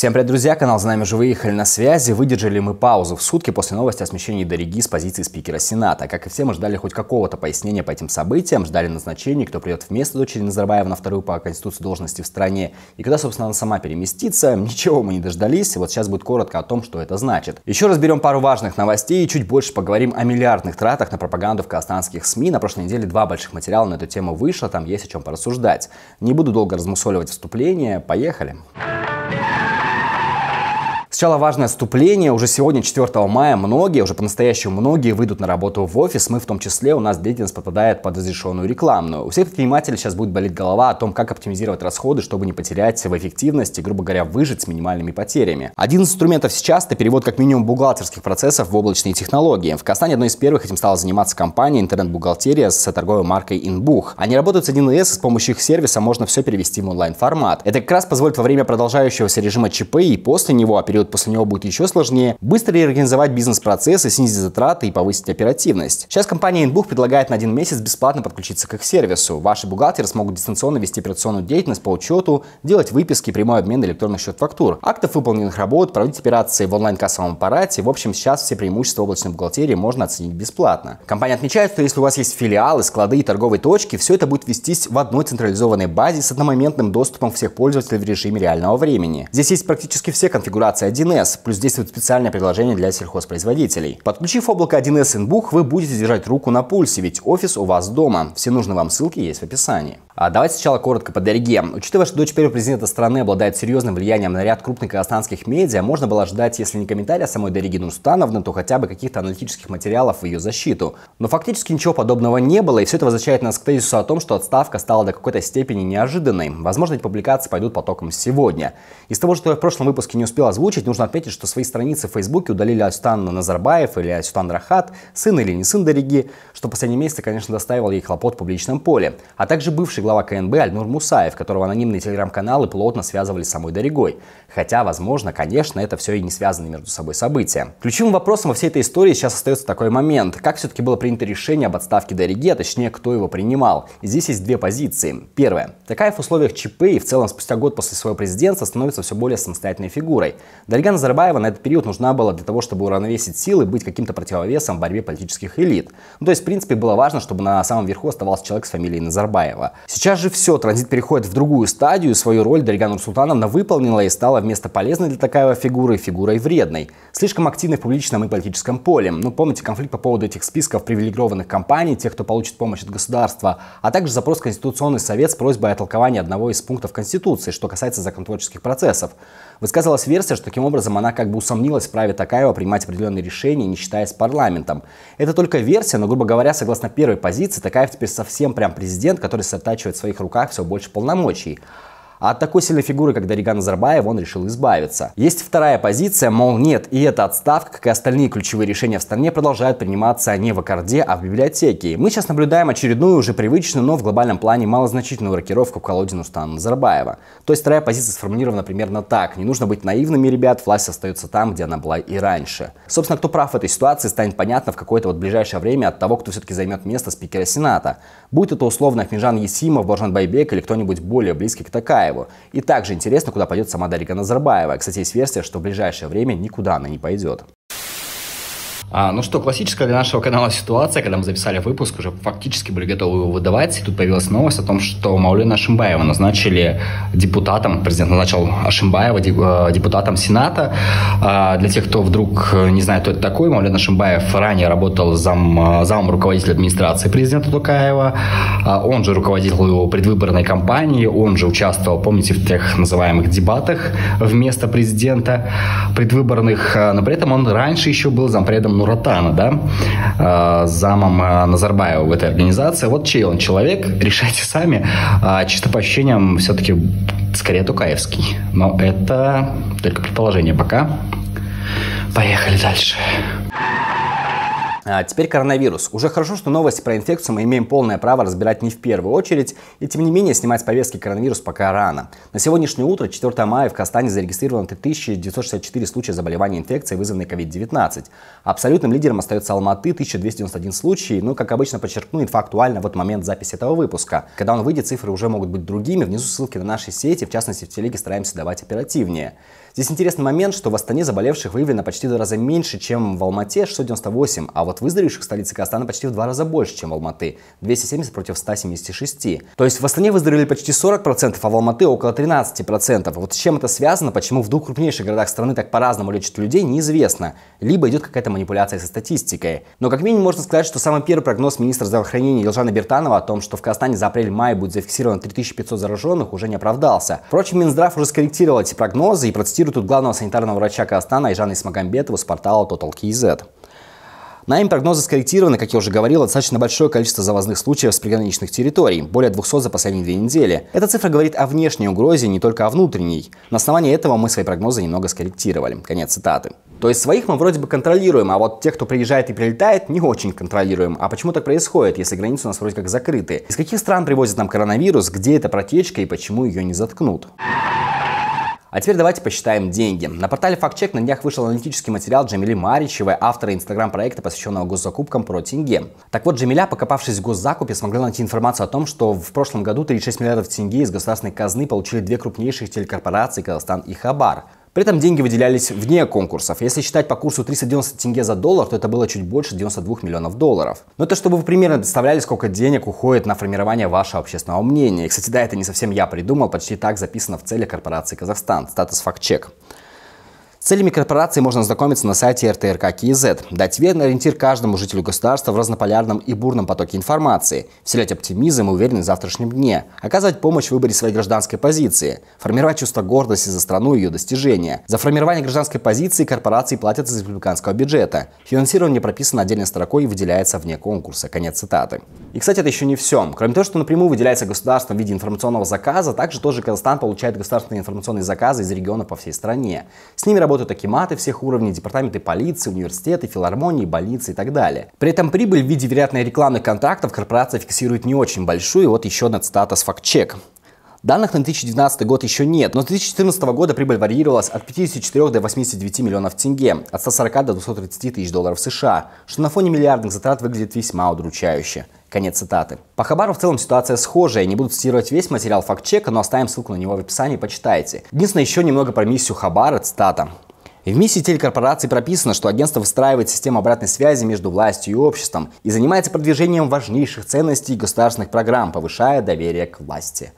Всем привет, друзья! Канал «Знамя же выехали» на связи. Выдержали мы паузу в сутки после новости о смещении Дориги с позиции спикера Сената. Как и все, мы ждали хоть какого-то пояснения по этим событиям, ждали назначений, кто придет вместо дочери Назарбаева на вторую по конституции должности в стране, и когда, собственно, она сама переместится. Ничего мы не дождались, и вот сейчас будет коротко о том, что это значит. Еще разберем пару важных новостей и чуть больше поговорим о миллиардных тратах на пропаганду в казахстанских СМИ. На прошлой неделе два больших материала на эту тему вышло, там есть о чем порассуждать. Не буду долго размусоливать вступление, поехали! Поехали! Сначала важное вступление. Уже сегодня, 4 мая, многие, уже по-настоящему многие выйдут на работу в офис. Мы в том числе, у нас деятельность попадает под разрешенную рекламную. У всех предпринимателей сейчас будет болеть голова о том, как оптимизировать расходы, чтобы не потерять в эффективности, грубо говоря, выжить с минимальными потерями. Один из инструментов сейчас – это перевод как минимум бухгалтерских процессов в облачные технологии. В Казахстане одной из первых этим стала заниматься компания интернет-бухгалтерия с торговой маркой InBuch. Они работают с 1С, и с помощью их сервиса можно все перевести в онлайн-формат. Это как раз позволит во время продолжающегося режима ЧП и после него, а период после него будет еще сложнее, быстро реорганизовать бизнес-процессы, снизить затраты и повысить оперативность. Сейчас компания InBook предлагает на один месяц бесплатно подключиться к их сервису. Ваши бухгалтеры смогут дистанционно вести операционную деятельность по учету, делать выписки, прямой обмен электронных счет-фактур, актов выполненных работ, проводить операции в онлайн-кассовом аппарате. В общем, сейчас все преимущества облачной бухгалтерии можно оценить бесплатно. Компания отмечает, что если у вас есть филиалы, склады и торговые точки, все это будет вестись в одной централизованной базе с одномоментным доступом всех пользователей в режиме реального времени. Здесь есть практически все конфигурации отдела 1С, плюс действует специальное предложение для сельхозпроизводителей. Подключив облако 1С inBook, вы будете держать руку на пульсе, ведь офис у вас дома. Все нужные вам ссылки есть в описании. А давайте сначала коротко по Дарье. Учитывая, что дочь первого президента страны обладает серьезным влиянием на ряд крупных казахстанских медиа, можно было ожидать, если не комментария самой Дориги Нурсултановны, то хотя бы каких-то аналитических материалов в ее защиту. Но фактически ничего подобного не было, и все это возвращает нас к тезису о том, что отставка стала до какой-то степени неожиданной. Возможно, эти публикации пойдут потоком сегодня. Из того, что я в прошлом выпуске не успел озвучить, нужно отметить, что свои страницы в Фейсбуке удалили Астан Назарбаев или Астан Рахат, сын или не сын Дариги, что в последние месяцы, конечно, доставило ей хлопот в публичном поле, а также бывший глава КНБ Альнур Мусаев, которого анонимные телеграм-каналы плотно связывали с самой Даригой. Хотя, возможно, конечно, это все и не связаны между собой события. Ключевым вопросом во всей этой истории сейчас остается такой момент. Как все-таки было принято решение об отставке Дариги, а точнее, кто его принимал? И здесь есть две позиции. Первое. Такая в условиях ЧП и в целом спустя год после своего президентства становится все более самостоятельной фигурой. Дарига Дарига Назарбаева на этот период нужна была для того, чтобы уравновесить силы, быть каким-то противовесом в борьбе политических элит. Ну, то есть, в принципе, было важно, чтобы на самом верху оставался человек с фамилией Назарбаева. Сейчас же все, транзит переходит в другую стадию, свою роль Дарига Нурсултановна выполнила и стала вместо полезной для такая фигуры фигурой вредной. Слишком активной в публичном и политическом поле. Ну, помните конфликт по поводу этих списков привилегированных компаний, тех, кто получит помощь от государства, а также запрос в Конституционный совет с просьбой о толковании одного из пунктов Конституции, что касается законотворческих процессов. Высказывалась версия, что Ким Таким образом, она как бы усомнилась в праве Такаева принимать определенные решения, не считаясь парламентом. Это только версия, но, грубо говоря, согласно первой позиции, Такаев теперь совсем прям президент, который сосредотачивает в своих руках все больше полномочий. А от такой сильной фигуры, как Дариган Назарбаев, он решил избавиться. Есть вторая позиция, мол, нет, и эта отставка, как и остальные ключевые решения в стране, продолжают приниматься не в Аккорде, а в библиотеке. мы сейчас наблюдаем очередную, уже привычную, но в глобальном плане малозначительную рокировку в Колодину Стана Назарбаева. То есть вторая позиция сформулирована примерно так. Не нужно быть наивными, ребят, власть остается там, где она была и раньше. Собственно, кто прав в этой ситуации, станет понятно в какое-то вот ближайшее время от того, кто все-таки займет место спикера Сената. Будет это условно Ахмеджан Есимов, Боржан Байбек или кто-нибудь более близкий к такая. Назарбаеву. И также интересно, куда пойдет сама Дарья Назарбаева. Кстати, есть версия, что в ближайшее время никуда она не пойдет. А, ну что, классическая для нашего канала ситуация, когда мы записали выпуск, уже фактически были готовы его выдавать, и тут появилась новость о том, что Маулина Ашимбаева назначили депутатом, президент назначил Ашимбаева э, депутатом Сената. А, для тех, кто вдруг э, не знает, кто это такой, Маулин Ашимбаев ранее работал зам, э, зам руководителя администрации президента Тукаева, а, он же руководил его предвыборной кампанией, он же участвовал, помните, в тех называемых дебатах вместо президента предвыборных, а, но при этом он раньше еще был зампредом Нуратана, да, а, замом а, Назарбаева в этой организации. Вот чей он человек, решайте сами. А, чисто по ощущениям все-таки скорее Тукаевский. Но это только предположение пока. Поехали дальше. Дальше. А, теперь коронавирус. Уже хорошо, что новости про инфекцию мы имеем полное право разбирать не в первую очередь, и тем не менее снимать с повестки коронавирус пока рано. На сегодняшнее утро, 4 мая, в Казахстане зарегистрировано 3964 случая заболевания инфекцией, вызванной COVID-19. Абсолютным лидером остается Алматы, 1291 случай, но, ну, как обычно, подчеркну, инфа актуальна вот момент записи этого выпуска. Когда он выйдет, цифры уже могут быть другими, внизу ссылки на наши сети, в частности в телеге стараемся давать оперативнее. Здесь интересный момент, что в Астане заболевших выявлено почти в два раза меньше, чем в Алмате, 698, а вот выздоровевших в столице Казахстана почти в два раза больше, чем в Алматы, 270 против 176. То есть в Астане выздоровели почти 40%, а в Алматы около 13%. Вот с чем это связано, почему в двух крупнейших городах страны так по-разному лечат людей, неизвестно. Либо идет какая-то манипуляция со статистикой. Но как минимум можно сказать, что самый первый прогноз министра здравоохранения Елжана Бертанова о том, что в Казахстане за апрель-май будет зафиксировано 3500 зараженных, уже не оправдался. Впрочем, Минздрав уже скорректировал эти прогнозы и процитировал Цитирую тут главного санитарного врача Казахстана Айжана Исмагамбетова с портала Total.kz. На им прогнозы скорректированы, как я уже говорил, достаточно большое количество завозных случаев с приграничных территорий, более 200 за последние две недели. Эта цифра говорит о внешней угрозе, не только о внутренней. На основании этого мы свои прогнозы немного скорректировали. Конец цитаты. То есть своих мы вроде бы контролируем, а вот тех, кто приезжает и прилетает, не очень контролируем. А почему так происходит, если границы у нас вроде как закрыты? Из каких стран привозят нам коронавирус, где эта протечка и почему ее не заткнут? А теперь давайте посчитаем деньги. На портале FactCheck на днях вышел аналитический материал Джамили Маричевой, автора инстаграм-проекта, посвященного госзакупкам про тенге. Так вот, Джамиля, покопавшись в госзакупе, смогла найти информацию о том, что в прошлом году 36 миллиардов тенге из государственной казны получили две крупнейших телекорпорации «Казахстан» и «Хабар». При этом деньги выделялись вне конкурсов. Если считать по курсу 390 тенге за доллар, то это было чуть больше 92 миллионов долларов. Но это чтобы вы примерно представляли, сколько денег уходит на формирование вашего общественного мнения. И, кстати, да, это не совсем я придумал, почти так записано в цели корпорации Казахстан, статус факт-чек. С целями корпорации можно ознакомиться на сайте РТРК КИЗ, дать верный ориентир каждому жителю государства в разнополярном и бурном потоке информации, вселять оптимизм и уверенность в завтрашнем дне, оказывать помощь в выборе своей гражданской позиции, формировать чувство гордости за страну и ее достижения. За формирование гражданской позиции корпорации платят из республиканского бюджета. Финансирование прописано отдельной строкой и выделяется вне конкурса. Конец цитаты. И, кстати, это еще не все. Кроме того, что напрямую выделяется государством в виде информационного заказа, также тоже Казахстан получает государственные информационные заказы из региона по всей стране. С ними работают акиматы всех уровней, департаменты полиции, университеты, филармонии, больницы и так далее. При этом прибыль в виде вероятной рекламных контрактов корпорация фиксирует не очень большую, вот еще одна цитата с фактчек. Данных на 2019 год еще нет, но с 2014 года прибыль варьировалась от 54 до 89 миллионов тенге, от 140 до 230 тысяч долларов США, что на фоне миллиардных затрат выглядит весьма удручающе. Конец цитаты. По Хабару в целом ситуация схожая. Не буду цитировать весь материал факт-чека, но оставим ссылку на него в описании, почитайте. Единственное, еще немного про миссию Хабара, цитата. В миссии телекорпорации прописано, что агентство выстраивает систему обратной связи между властью и обществом и занимается продвижением важнейших ценностей и государственных программ, повышая доверие к власти.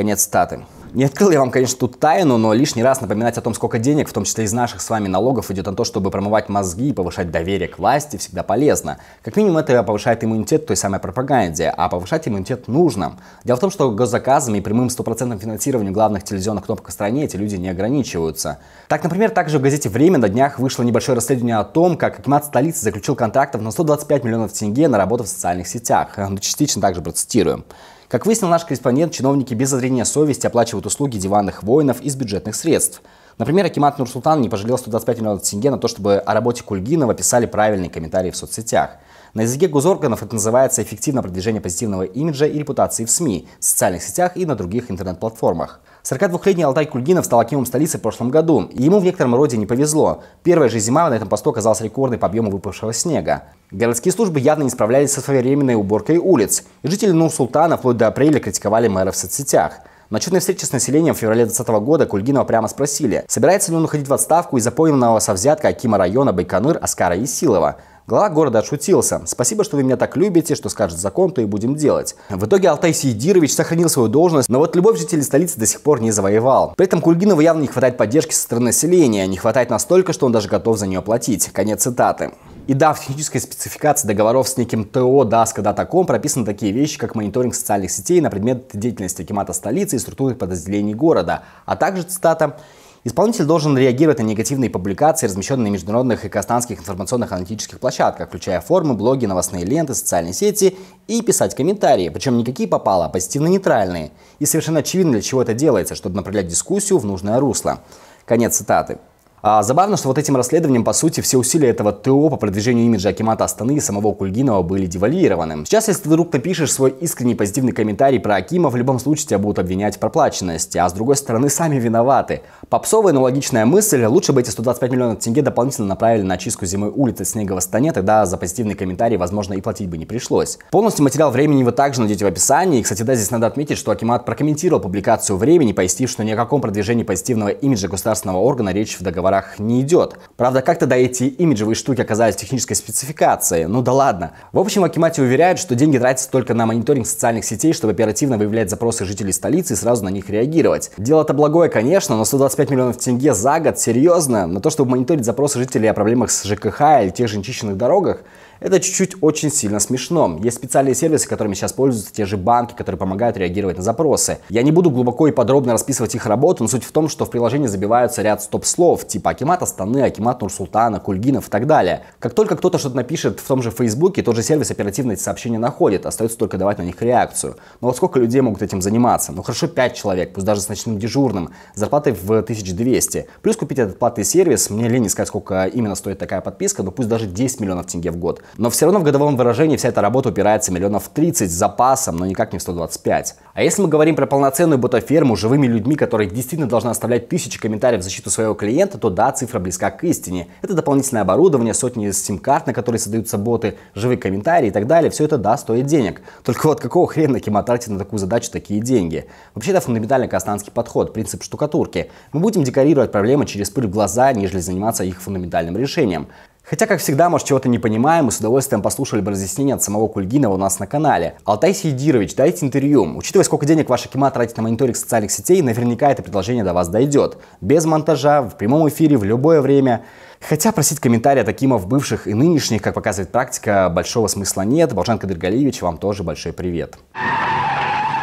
Конец статы. Не открыл я вам, конечно, тут тайну, но лишний раз напоминать о том, сколько денег, в том числе из наших с вами налогов, идет на то, чтобы промывать мозги и повышать доверие к власти, всегда полезно. Как минимум это повышает иммунитет той самой пропаганде, а повышать иммунитет нужно. Дело в том, что госзаказами и прямым стопроцентным финансированием главных телевизионных кнопок в стране эти люди не ограничиваются. Так, например, также в газете «Время» на днях вышло небольшое расследование о том, как Акимат столицы заключил контрактов на 125 миллионов тенге на работу в социальных сетях. Э, ну, частично также процитируем. Как выяснил наш корреспондент, чиновники без зрения совести оплачивают оплачивают услуги диванных воинов из бюджетных средств. Например, Акимат Нурсултан не пожалел 125 миллионов тенге на то, чтобы о работе Кульгинова писали правильные комментарии в соцсетях. На языке госорганов это называется эффективное продвижение позитивного имиджа и репутации в СМИ, в социальных сетях и на других интернет-платформах. 42-летний Алтай Кульгинов стал акимом столицы в прошлом году, и ему в некотором роде не повезло. Первая же зима на этом посту оказалась рекордной по объему выпавшего снега. Городские службы явно не справлялись со своевременной уборкой улиц, и жители Нур-Султана вплоть до апреля критиковали мэра в соцсетях – на чудной встрече с населением в феврале 2020 года Кульгинова прямо спросили, собирается ли он уходить в отставку из-за пойманного со взятка Акима района Байконур Аскара Исилова. Глава города отшутился. «Спасибо, что вы меня так любите, что скажет закон, то и будем делать». В итоге Алтай Сидирович сохранил свою должность, но вот любовь жителей столицы до сих пор не завоевал. При этом Кульгинову явно не хватает поддержки со стороны населения, не хватает настолько, что он даже готов за нее платить. Конец цитаты. И да, в технической спецификации договоров с неким ТО DASK.com прописаны такие вещи, как мониторинг социальных сетей на предмет деятельности Акимата столицы и структурных подразделений города, а также, цитата, Исполнитель должен реагировать на негативные публикации, размещенные на международных и казахстанских информационных аналитических площадках, включая форумы, блоги, новостные ленты, социальные сети, и писать комментарии, причем никакие какие попало, а позитивно-нейтральные. И совершенно очевидно, для чего это делается, чтобы направлять дискуссию в нужное русло. Конец цитаты. А забавно, что вот этим расследованием, по сути, все усилия этого ТО по продвижению имиджа Акимата Астаны и самого Кульгинова были девальвированы. Сейчас, если ты вдруг напишешь свой искренний позитивный комментарий про Акима, в любом случае тебя будут обвинять в проплаченности, а с другой стороны, сами виноваты. Попсовая, но логичная мысль, лучше бы эти 125 миллионов тенге дополнительно направили на чистку зимой улицы снега в Астане, тогда за позитивный комментарий, возможно, и платить бы не пришлось. Полностью материал времени вы также найдете в описании, и, кстати, да, здесь надо отметить, что Акимат прокомментировал публикацию времени, пояснив, что ни о каком продвижении позитивного имиджа государственного органа речь в договоре товарах не идет. Правда, как тогда эти имиджевые штуки оказались технической спецификацией. Ну да ладно. В общем, Акимати уверяет, что деньги тратятся только на мониторинг социальных сетей, чтобы оперативно выявлять запросы жителей столицы и сразу на них реагировать. Дело-то благое, конечно, но 125 миллионов тенге за год, серьезно, на то, чтобы мониторить запросы жителей о проблемах с ЖКХ или тех же нечищенных дорогах, это чуть-чуть очень сильно смешно. Есть специальные сервисы, которыми сейчас пользуются те же банки, которые помогают реагировать на запросы. Я не буду глубоко и подробно расписывать их работу, но суть в том, что в приложении забиваются ряд стоп-слов, типа Акимат Астаны, Акимат Нурсултана, Кульгинов и так далее. Как только кто-то что-то напишет в том же Фейсбуке, тот же сервис оперативно эти сообщения находит, остается только давать на них реакцию. Но вот сколько людей могут этим заниматься? Ну хорошо, 5 человек, пусть даже с ночным дежурным, зарплатой в 1200. Плюс купить этот платный сервис, мне лень искать, сколько именно стоит такая подписка, но пусть даже 10 миллионов тенге в год. Но все равно в годовом выражении вся эта работа упирается миллионов 30 с запасом, но никак не в 125. А если мы говорим про полноценную ботаферму живыми людьми, которые действительно должны оставлять тысячи комментариев в защиту своего клиента, то да, цифра близка к истине. Это дополнительное оборудование, сотни сим-карт, на которые создаются боты, живые комментарии и так далее. Все это, да, стоит денег. Только вот какого хрена кематратит на такую задачу такие деньги? Вообще это фундаментальный кастанский подход, принцип штукатурки. Мы будем декорировать проблемы через пыль в глаза, нежели заниматься их фундаментальным решением. Хотя, как всегда, может, чего-то не понимаем и с удовольствием послушали бы разъяснение от самого Кульгина у нас на канале. Алтай Сидирович, дайте интервью. Учитывая, сколько денег ваша Кима тратит на мониторинг социальных сетей, наверняка это предложение до вас дойдет. Без монтажа, в прямом эфире, в любое время. Хотя просить комментарии от Акимов бывших и нынешних, как показывает практика, большого смысла нет. Болжан Кадыргалиевич, вам тоже большой привет. Привет.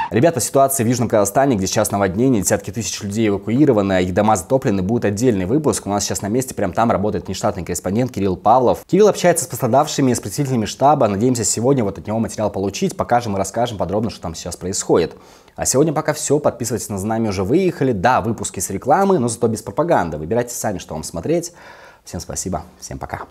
Ребята, ситуация в Южном Казахстане, где сейчас наводнение, десятки тысяч людей эвакуированы, а их дома затоплены, будет отдельный выпуск. У нас сейчас на месте, прям там работает нештатный корреспондент Кирилл Павлов. Кирилл общается с пострадавшими и с представителями штаба. Надеемся сегодня вот от него материал получить, покажем и расскажем подробно, что там сейчас происходит. А сегодня пока все. Подписывайтесь на «Знамя уже выехали». Да, выпуски с рекламы, но зато без пропаганды. Выбирайте сами, что вам смотреть. Всем спасибо, всем пока.